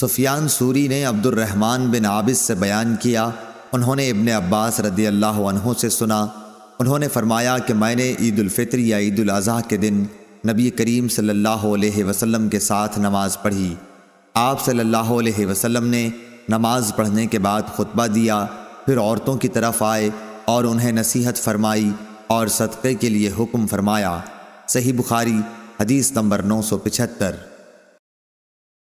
सुफियान सूरी ने अब्दुलरहमान बिन आबिस से बयान किया उन्होंने इबन अब्बास रदी अल्लाह अनहों से सुना उन्होंने फरमाया कि मैंने ईद अल-फितर या ईद अज़हा के दिन नबी करीम सल्लल्लाहु अलैहि वसल्लम के साथ नमाज़ पढ़ी आप सल्लल्लाहु अलैहि वसल्लम ने नमाज पढ़ने के बाद खुतबा दिया फिर औरतों की तरफ आए और उन्हें नसीहत फरमाई और सदक़े के लिए हुक्म फरमाया सही बुखारी हदीस नंबर नौ सौ पिछहत्तर